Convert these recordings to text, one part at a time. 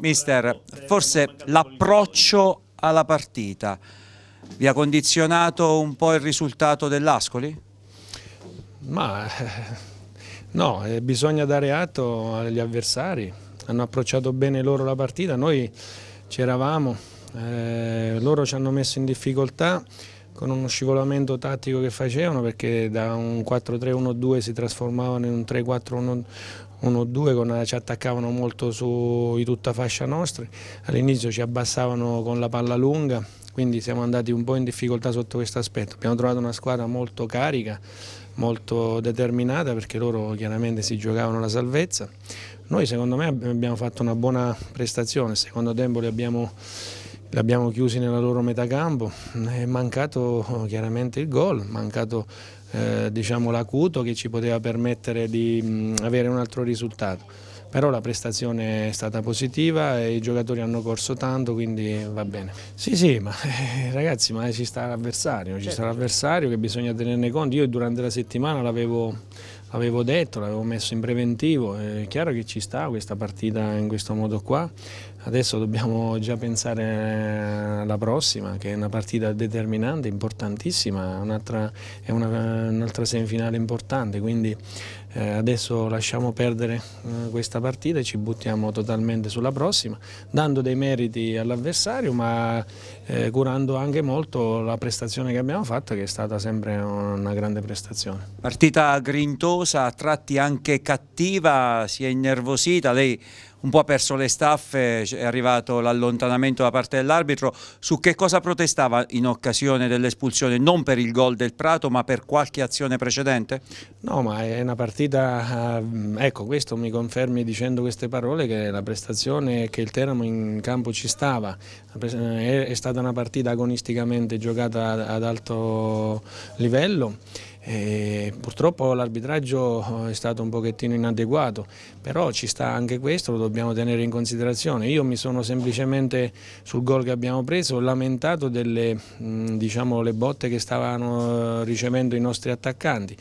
Mister, forse l'approccio alla partita vi ha condizionato un po' il risultato dell'Ascoli? Ma no, eh, bisogna dare atto agli avversari, hanno approcciato bene loro la partita, noi c'eravamo, eh, loro ci hanno messo in difficoltà con uno scivolamento tattico che facevano perché da un 4-3-1-2 si trasformavano in un 3-4-1-2 uno o due con, ci attaccavano molto su di tutta fascia nostra, all'inizio ci abbassavano con la palla lunga, quindi siamo andati un po' in difficoltà sotto questo aspetto. Abbiamo trovato una squadra molto carica, molto determinata perché loro chiaramente si giocavano la salvezza. Noi secondo me abbiamo fatto una buona prestazione, secondo tempo li abbiamo l'abbiamo chiusi nella loro metà campo, è mancato chiaramente il gol, mancato eh, diciamo, l'acuto che ci poteva permettere di mh, mm, avere un altro risultato. Però la prestazione è stata positiva e i giocatori hanno corso tanto, quindi va bene. Sì, sì, ma eh, ragazzi, ma ci sta l'avversario, ci certo, sta certo. l'avversario che bisogna tenerne conto. Io durante la settimana l'avevo L'avevo detto, l'avevo messo in preventivo, è chiaro che ci sta questa partita in questo modo qua, adesso dobbiamo già pensare alla prossima che è una partita determinante, importantissima, è un'altra un semifinale importante, quindi eh, adesso lasciamo perdere eh, questa partita e ci buttiamo totalmente sulla prossima, dando dei meriti all'avversario ma eh, curando anche molto la prestazione che abbiamo fatto che è stata sempre una grande prestazione. Partita grintosa, a tratti anche cattiva, si è innervosita, lei un po' ha perso le staffe, è arrivato l'allontanamento da parte dell'arbitro, su che cosa protestava in occasione dell'espulsione, non per il gol del Prato ma per qualche azione precedente? No ma è una partita, ah, ecco questo mi confermi dicendo queste parole che la prestazione che il Teramo in campo ci stava, eh, è stata una partita agonisticamente giocata ad alto livello e purtroppo l'arbitraggio eh, è stato un pochettino inadeguato, però ci sta anche questo, lo dobbiamo tenere in considerazione. Io mi sono semplicemente sul gol che abbiamo preso lamentato delle diciamo, le botte che stavano eh, ricevendo i nostri attaccanti.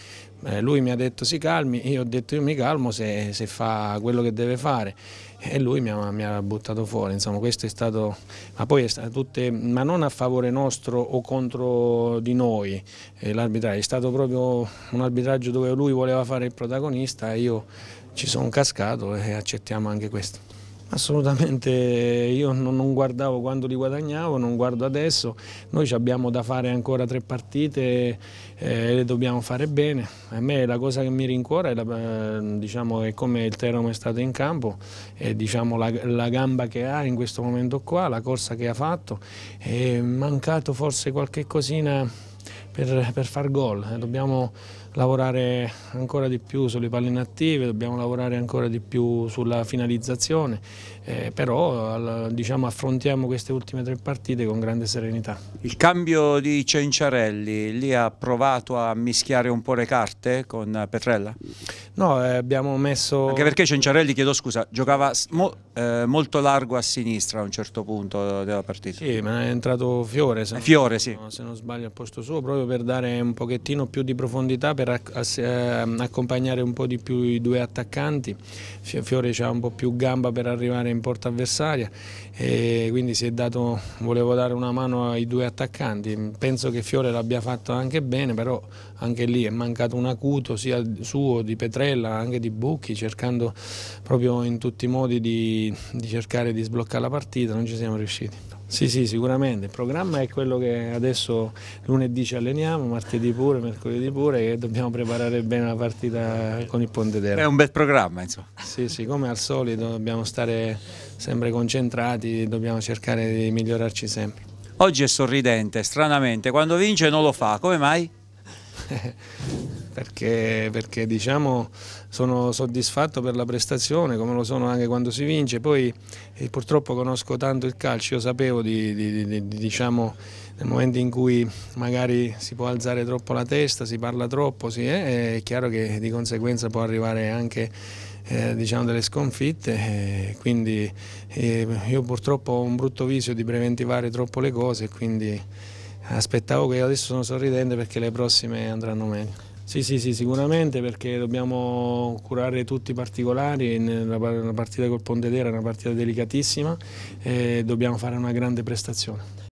Eh, lui mi ha detto si calmi, io ho detto io mi calmo se, se fa quello che deve fare e lui mi ha, mi ha buttato fuori, insomma questo è stato, ma poi è stato tutte, ma non a favore nostro o contro di noi eh, l'arbitraggio, è stato proprio un arbitraggio dove lui voleva fare il protagonista e io ci sono cascato e accettiamo anche questo. Assolutamente, io non, guardavo quando li guadagnavo, non guardo adesso, noi abbiamo da fare ancora tre partite e eh, le dobbiamo fare bene, a me la cosa che mi rincuora è, la, eh, diciamo, è come il Teramo è stato in campo, è, diciamo, la, la, gamba che ha in questo momento qua, la corsa che ha fatto, è mancato forse qualche cosina per, per far gol, eh, dobbiamo lavorare ancora di più sulle palline attive, dobbiamo lavorare ancora di più sulla finalizzazione, eh, però diciamo, affrontiamo queste ultime tre partite con grande serenità. Il cambio di Cenciarelli lì ha provato a mischiare un po' le carte con Petrella? No, eh, abbiamo messo... Anche perché Cenciarelli, chiedo scusa, giocava mo eh, molto largo a sinistra a un certo punto della partita. Sì, ma è entrato Fiore, se, eh, non, sì. se non sbaglio, al posto suo, proprio per dare un pochettino più di profondità per per ehm, accompagnare un po' di più i due attaccanti, Fiore c'ha un po' più gamba per arrivare in porta avversaria e quindi si è dato, volevo dare una mano ai due attaccanti, penso che Fiore l'abbia fatto anche bene, però anche lì è mancato un acuto sia suo, di Petrella, anche di Bucchi, cercando proprio in tutti i modi di, di cercare di sbloccare la partita, non ci siamo riusciti. Sì, sì, sicuramente. Il programma è quello che adesso lunedì ci alleniamo, martedì pure, mercoledì pure, e dobbiamo preparare bene la partita con il Ponte Terra. È un bel programma, insomma. Sì, sì, come al solito dobbiamo stare sempre concentrati, dobbiamo cercare di migliorarci sempre. Oggi è sorridente, stranamente, quando vince non lo fa, come mai? perché, perché diciamo, sono soddisfatto per la prestazione come lo sono anche quando si vince, poi eh, purtroppo conosco tanto il calcio, io sapevo di, di, di, diciamo, nel momento in cui magari si può alzare troppo la testa, si parla troppo, sì, eh, è chiaro che di conseguenza può arrivare anche eh, diciamo delle sconfitte, eh, quindi eh, io purtroppo ho un brutto viso di preventivare troppo le cose, quindi aspettavo che adesso sono sorridente perché le prossime andranno meglio. Sì, sì, sì, sicuramente perché dobbiamo curare tutti i particolari, la partita col Pontedera è una partita delicatissima e dobbiamo fare una grande prestazione.